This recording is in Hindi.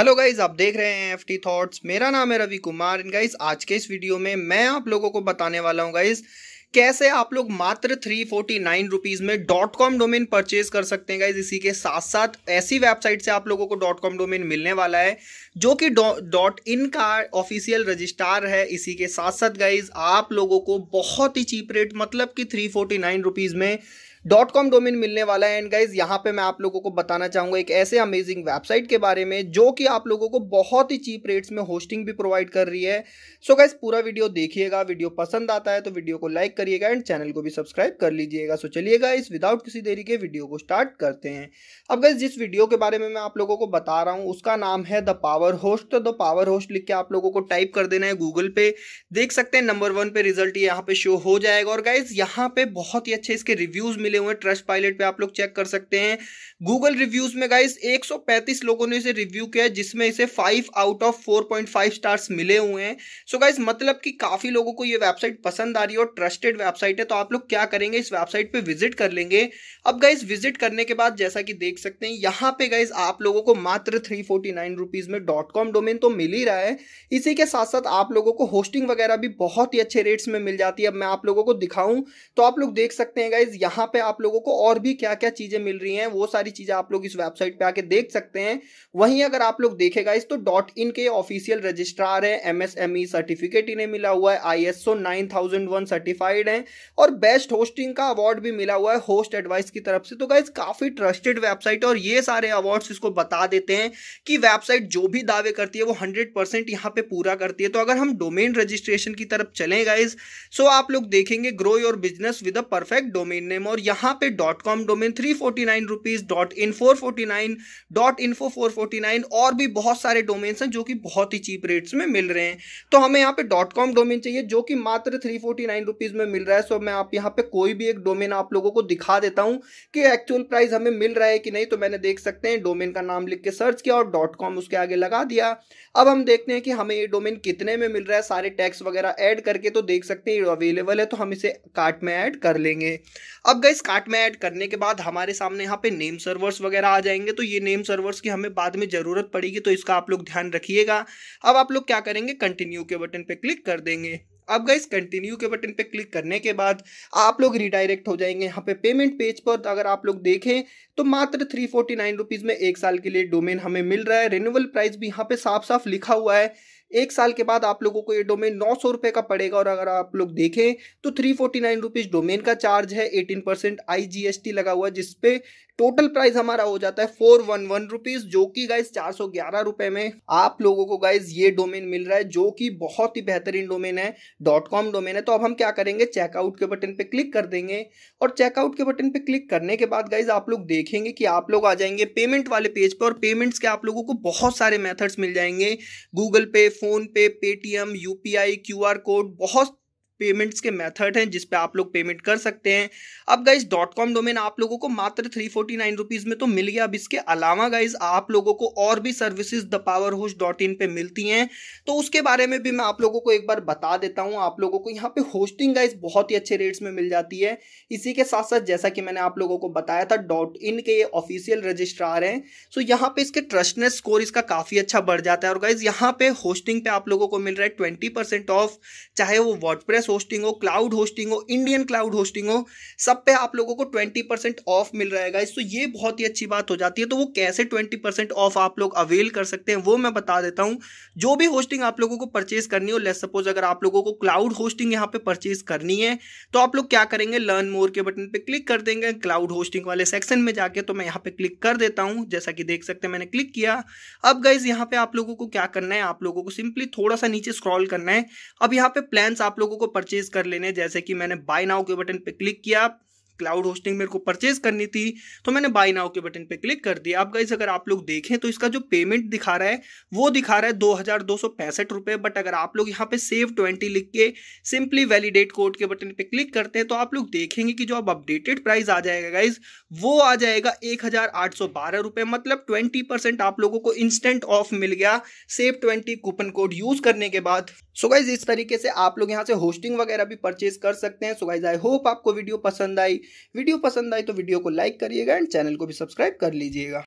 हेलो गाइज आप देख रहे हैं एफ टी थॉट्स मेरा नाम है रवि कुमार इन गाइज आज के इस वीडियो में मैं आप लोगों को बताने वाला हूँ गाइज कैसे आप लोग मात्र थ्री फोर्टी नाइन रुपीज़ में डॉट कॉम डोमेन परचेज कर सकते हैं गाइज इसी के साथ साथ ऐसी वेबसाइट से आप लोगों को डॉट कॉम डोमेन मिलने वाला है जो कि डॉट इन का ऑफिशियल रजिस्ट्रार है इसी के साथ साथ गाइज आप लोगों को बहुत ही चीप रेट मतलब कि थ्री फोर्टी नाइन रुपीज़ में डॉट कॉम डोमिन मिलने वाला है एंड गाइज यहाँ पे मैं आप लोगों को बताना चाहूंगा एक ऐसे अमेजिंग वेबसाइट के बारे में जो कि आप लोगों को बहुत ही चीप रेट्स में होस्टिंग भी प्रोवाइड कर रही है सो so गाइज पूरा वीडियो देखिएगा वीडियो पसंद आता है तो वीडियो को लाइक करिएगा एंड चैनल को भी सब्सक्राइब कर लीजिएगा सो so चलिएगा इस विदाउट किसी देरी के वीडियो को स्टार्ट करते हैं अब गाइज जिस वीडियो के बारे में मैं आप लोगों को बता रहा हूँ उसका नाम है द पावर होस्ट तो द पावर होस्ट लिख के आप लोगों को टाइप कर देना है गूगल पे देख सकते हैं नंबर वन पे रिजल्ट यहाँ पे शो हो जाएगा और गाइज यहाँ पे बहुत ही अच्छे इसके रिव्यूज मिले हुए ट्रस्ट पायलट पे आप लोग चेक कर सकते हैं गूगल रिव्यूज में गाइस 135 लोगों ने इसे रिव्यू किया है जिसमें इसे 5 आउट ऑफ 4.5 स्टार्स मिले हुए हैं सो गाइस मतलब कि काफी लोगों को ये वेबसाइट पसंद आ रही है और ट्रस्टेड वेबसाइट है तो आप लोग क्या करेंगे इस वेबसाइट पे विजिट कर लेंगे अब गाइस विजिट करने के बाद जैसा कि देख सकते हैं यहाँ पे गाइस आप लोगों को मात्र थ्री फोर्टी में डॉट डोमेन तो मिल ही रहा है इसी के साथ साथ आप लोगों को होस्टिंग वगैरह भी बहुत ही अच्छे रेट्स में मिल जाती है अब मैं आप लोगों को दिखाऊं तो आप लोग देख सकते हैं गाइज यहाँ पे पे आप लोगों को और भी क्या क्या चीजें मिल रही हैं वो सारी चीजें आप लोग इस वेबसाइट पे आके देख सकते हैं वहीं अगर आप लोग देखेगा इस तो डॉट इन के ऑफिशियल रजिस्ट्रार है एमएसएमई सर्टिफिकेट इन्हें मिला हुआ है आई एस सर्टिफाइड है और बेस्ट होस्टिंग का अवार्ड भी मिला हुआ है होस्ट एडवाइस की तरफ से तो गाइज काफी ट्रस्टेड वेबसाइट और ये सारे अवार्ड इसको बता देते हैं कि वेबसाइट जो भी दावे करती है वो हंड्रेड परसेंट यहाँ पे पूरा करती है तो अगर हम डोमेन रजिस्ट्रेशन की तरफ चले गाइज सो आप लोग देखेंगे grow your business with a perfect domain name और यहाँ पे dot com domain three forty nine rupees dot in four forty nine dot in four four forty nine और भी बहुत सारे डोमेन्स हैं जो कि बहुत ही चीप रेट्स में मिल रहे हैं तो हमें यहाँ पे डॉट कॉम डोमेन चाहिए जो कि मात्र थ्री फोर्टी नाइन रुपीज में मिल रहा है सो मैं आप यहाँ पे कोई भी एक डोमेन आप लोगों को दिखा देता हूँ कि एक्चुअल प्राइस हमें मिल रहा है कि नहीं तो मैंने देख सकते हैं डोमेन का नाम लिख के सर्च किया और डॉट कॉम उसके आगे लगा दिया अब हम देखते हैं कि हमें ये डोमेन कितने में मिल रहा है सारे टैक्स वगैरह ऐड करके तो देख सकते हैं अवेलेबल है तो हम इसे कार्ट में ऐड कर लेंगे अब गई इस कार्ट में ऐड करने के बाद हमारे सामने यहाँ पे नेम सर्वर्स वगैरह आ जाएंगे तो ये नेम सर्वर्स की हमें बाद में ज़रूरत पड़ेगी तो इसका आप लोग ध्यान रखिएगा अब आप लोग क्या करेंगे कंटिन्यू के बटन पे क्लिक कर देंगे अब गाइस कंटिन्यू के बटन पे क्लिक करने के बाद आप लोग रिडायरेक्ट हो जाएंगे यहाँ पे पेमेंट पेज पर तो अगर आप लोग देखें तो मात्र थ्री फोर्टी नाइन रुपीज़ में एक साल के लिए डोमेन हमें मिल रहा है रिन्यूअल प्राइस भी यहाँ पे साफ साफ लिखा हुआ है एक साल के बाद आप लोगों को ये डोमेन नौ सौ रुपये का पड़ेगा और अगर आप लोग देखें तो three forty nine rupees domain का चार्ज है eighteen percent I G S T लगा हुआ जिसपे टोटल प्राइस हमारा हो जाता है फोर वन वन रुपीज जो कि गाइज चार सौ ग्यारह रुपए में आप लोगों को गाइज ये डोमेन मिल रहा है जो कि बहुत ही बेहतरीन डोमेन है डॉट कॉम डोमेन है तो अब हम क्या करेंगे चेकआउट के बटन पे क्लिक कर देंगे और चेकआउट के बटन पे क्लिक करने के बाद गाइज आप लोग देखेंगे कि आप लोग आ जाएंगे पेमेंट वाले पेज पर और पेमेंट्स के आप लोगों को बहुत सारे मेथड्स मिल जाएंगे Google Pay phone pay Paytm UPI Q code बहुत पेमेंट्स के मेथड हैं जिस पे आप लोग पेमेंट कर सकते हैं अब गाइज डॉट कॉम डोमेन आप लोगों को मात्र थ्री फोर्टी नाइन रुपीज़ में तो मिल गया अब इसके अलावा गाइज आप लोगों को और भी services the power host dot in पे मिलती हैं तो उसके बारे में भी मैं आप लोगों को एक बार बता देता हूँ आप लोगों को यहाँ पे होस्टिंग गाइज बहुत ही अच्छे रेट्स में मिल जाती है इसी के साथ साथ जैसा कि मैंने आप लोगों को बताया था डॉट इन के ये ऑफिशियल रजिस्ट्रार हैं सो यहाँ पे इसके ट्रस्टनेस स्कोर इसका काफ़ी अच्छा बढ़ जाता है और गाइज यहाँ पे होस्टिंग पे आप लोगों को मिल रहा है ट्वेंटी परसेंट ऑफ चाहे वो वर्डप्रेस होस्टिंग हो क्लाउड होस्टिंग हो इंडियन क्लाउड होस्टिंग हो सब पे आप लोगों को ट्वेंटी परसेंट ऑफ मिल रहा है गाइस तो ये बहुत ही अच्छी बात हो जाती है तो वो कैसे ट्वेंटी परसेंट ऑफ आप लोग अवेल कर सकते हैं वो मैं बता देता हूँ जो भी होस्टिंग आप लोगों को परचेज करनी हो लेस सपोज अगर आप लोगों को क्लाउड होस्टिंग यहाँ पे परचेज करनी है तो आप लोग क्या करेंगे लर्न मोर के बटन पर क्लिक कर देंगे क्लाउड होस्टिंग वाले सेक्शन में जाके तो मैं यहाँ पे क्लिक कर देता हूँ जैसा कि देख सकते हैं मैंने क्लिक किया अब गाइज यहाँ पे आप लोगों को क्या करना है आप लोगों को सिंपली थोड़ा सा नीचे स्क्रॉल करना है अब यहाँ पे प्लान्स आप लोगों को परचेज कर लेने जैसे कि मैंने बाय नाउ के बटन पे क्लिक किया क्लाउड होस्टिंग मेरे को परचेज करनी थी तो मैंने बाई नाउ के बटन पे क्लिक कर दिया अब गाइस अगर आप लोग देखें तो इसका जो पेमेंट दिखा रहा है वो दिखा रहा है दो हज़ार दो सौ पैंसठ रुपए बट अगर आप लोग यहाँ पे सेव ट्वेंटी लिख के सिंपली वैलिडेट कोड के बटन पे क्लिक करते हैं तो आप लोग देखेंगे कि जो अब अपडेटेड प्राइस आ जाएगा गाइज वो आ जाएगा एक हज़ार आठ सौ बारह रुपए मतलब ट्वेंटी परसेंट आप लोगों को इंस्टेंट ऑफ मिल गया save twenty coupon code use करने के बाद सो so गाइज इस तरीके से आप लोग यहाँ से होस्टिंग वगैरह भी परचेज कर सकते हैं सो गाइज आई होप आपको वीडियो पसंद आई वीडियो पसंद आई तो वीडियो को लाइक करिएगा एंड चैनल को भी सब्सक्राइब कर लीजिएगा